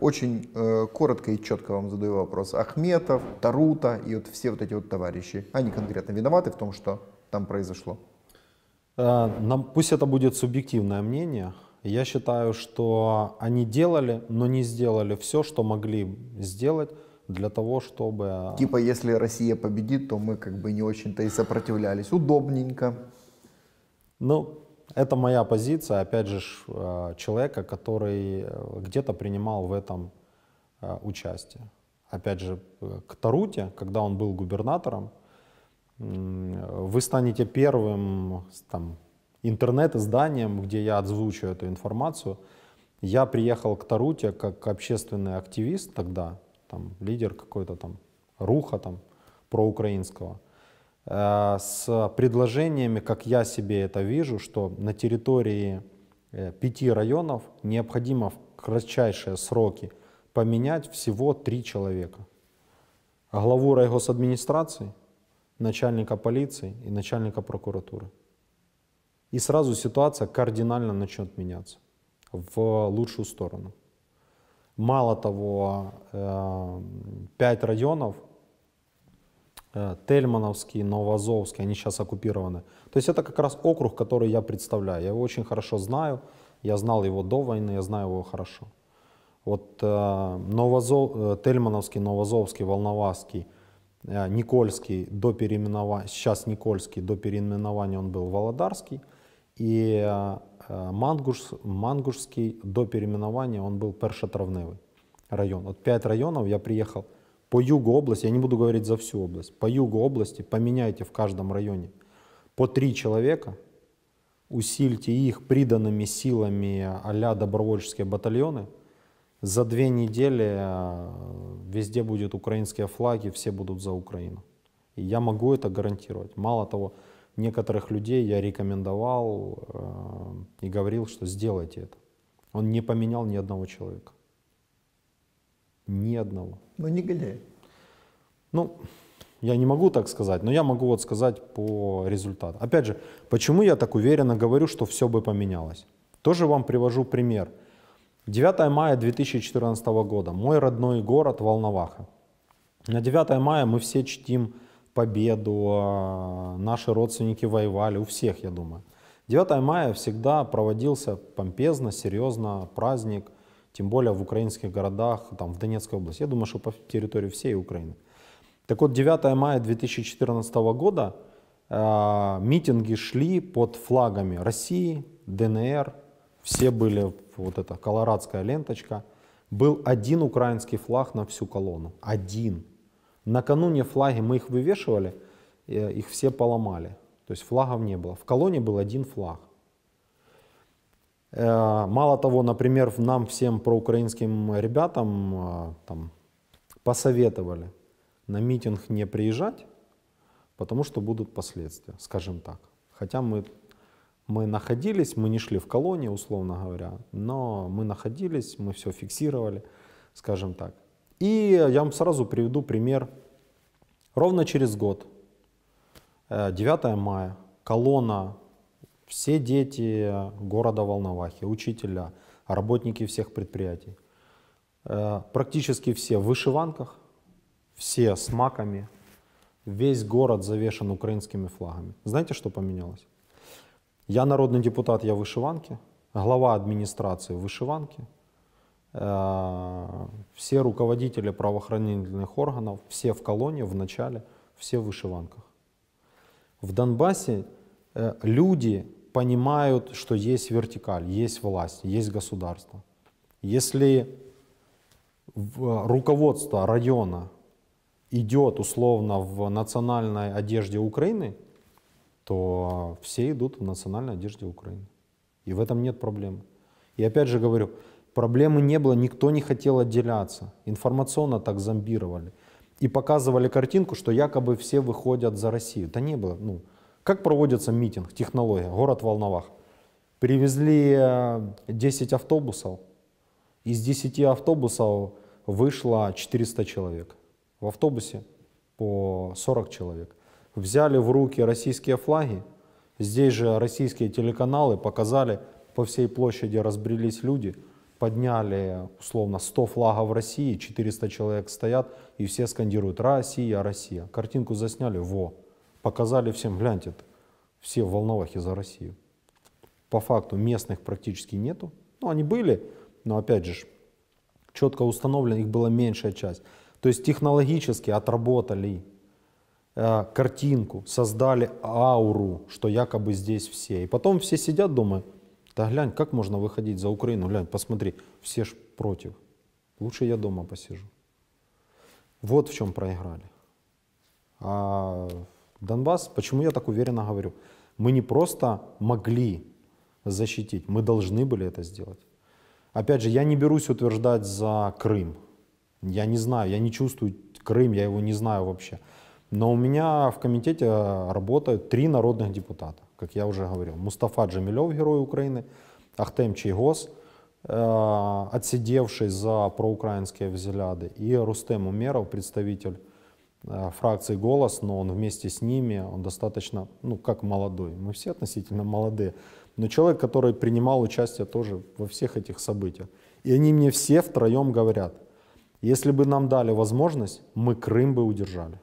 Очень э, коротко и четко вам задаю вопрос. Ахметов, Тарута и вот все вот эти вот товарищи, они конкретно виноваты в том, что там произошло? Э, нам, пусть это будет субъективное мнение. Я считаю, что они делали, но не сделали все, что могли сделать для того, чтобы... Типа, если Россия победит, то мы как бы не очень-то и сопротивлялись. Удобненько. Ну, это моя позиция, опять же, э, человека, который э, где-то принимал в этом э, участие. Опять же, к Таруте, когда он был губернатором, вы станете первым там, интернет-изданием, где я отзвучу эту информацию. Я приехал к Таруте как общественный активист тогда, там, лидер какой-то там, руха там, проукраинского – Э, с предложениями, как я себе это вижу, что на территории э, пяти районов необходимо в кратчайшие сроки поменять всего три человека. Главу райгосадминистрации, начальника полиции и начальника прокуратуры. И сразу ситуация кардинально начнет меняться в лучшую сторону. Мало того, э, пять районов – Э, Тельмановский, Новозовский, они сейчас оккупированы. То есть это как раз округ, который я представляю. Я его очень хорошо знаю, я знал его до войны, я знаю его хорошо. Вот э, Новозов, э, Тельмановский, Новозовский, Волноваский, э, Никольский до переименования, сейчас Никольский, до переименования он был Володарский, и э, Мангуш, Мангушский до переименования он был Першатравневый район. Вот пять районов я приехал по югу области, я не буду говорить за всю область, по югу области поменяйте в каждом районе по три человека, усильте их приданными силами а добровольческие батальоны, за две недели э, везде будут украинские флаги, все будут за Украину. И я могу это гарантировать. Мало того, некоторых людей я рекомендовал э, и говорил, что сделайте это. Он не поменял ни одного человека. Ни одного. Ну, не Галей. Ну, я не могу так сказать, но я могу вот сказать по результату. Опять же, почему я так уверенно говорю, что все бы поменялось? Тоже вам привожу пример. 9 мая 2014 года, мой родной город Волноваха. На 9 мая мы все чтим победу, а, наши родственники воевали, у всех, я думаю. 9 мая всегда проводился помпезно, серьезно праздник – тем более в украинских городах, там, в Донецкой области. Я думаю, что по территории всей Украины. Так вот, 9 мая 2014 года э, митинги шли под флагами России, ДНР, все были, вот эта колорадская ленточка. Был один украинский флаг на всю колонну. Один. Накануне флаги мы их вывешивали, э, их все поломали. То есть флагов не было. В колонне был один флаг. Э, мало того, например, нам всем проукраинским ребятам э, там, посоветовали на митинг не приезжать, потому что будут последствия, скажем так. Хотя мы, мы находились, мы не шли в колонии, условно говоря, но мы находились, мы все фиксировали, скажем так. И я вам сразу приведу пример. Ровно через год, 9 э, мая, колонна все дети города Волновахи, учителя, работники всех предприятий, э, практически все в вышиванках, все с маками, весь город завешен украинскими флагами. Знаете, что поменялось? Я народный депутат, я в вышиванке, глава администрации в вышиванке, э, все руководители правоохранительных органов, все в колонии в начале, все в вышиванках. В Донбассе э, люди понимают, что есть вертикаль, есть власть, есть государство. Если э, руководство района идет условно в национальной одежде Украины, то все идут в национальной одежде Украины. И в этом нет проблемы. И опять же говорю, проблемы не было, никто не хотел отделяться. Информационно так зомбировали. И показывали картинку, что якобы все выходят за Россию. Это не было. Ну, как проводится митинг, технология, город Волновах? Привезли 10 э, автобусов, из 10 автобусов вышло 400 человек. В автобусе по 40 человек. Взяли в руки российские флаги, здесь же российские телеканалы показали, по всей площади разбрелись люди, подняли условно 100 флагов России, 400 человек стоят и все скандируют «Россия, Россия». Картинку засняли, во, показали всем, гляньте, все в Волновахе за Россию. По факту местных практически нету. Ну, они были, но опять же, четко установлено, их была меньшая часть. То есть технологически отработали э, картинку, создали ауру, что якобы здесь все. И потом все сидят, думают, да глянь, как можно выходить за Украину, глянь, посмотри, все ж против. Лучше я дома посижу. Вот в чем проиграли. А Донбасс, почему я так уверенно говорю? Мы не просто могли защитить, мы должны были это сделать. Опять же, я не берусь утверждать за Крым. Я не знаю, я не чувствую Крым, я его не знаю вообще. Но у меня в комитете работают три народных депутата, как я уже говорил. Мустафа Джамилев, Герой Украины, Ахтем Чайгос, э, отсидевший за проукраинские взгляды, и Рустем Умеров, представитель Э, фракции «Голос», но он вместе с ними, он достаточно, ну, как молодой. Мы все относительно молодые. Но человек, который принимал участие тоже во всех этих событиях. И они мне все втроем говорят, если бы нам дали возможность, мы Крым бы удержали.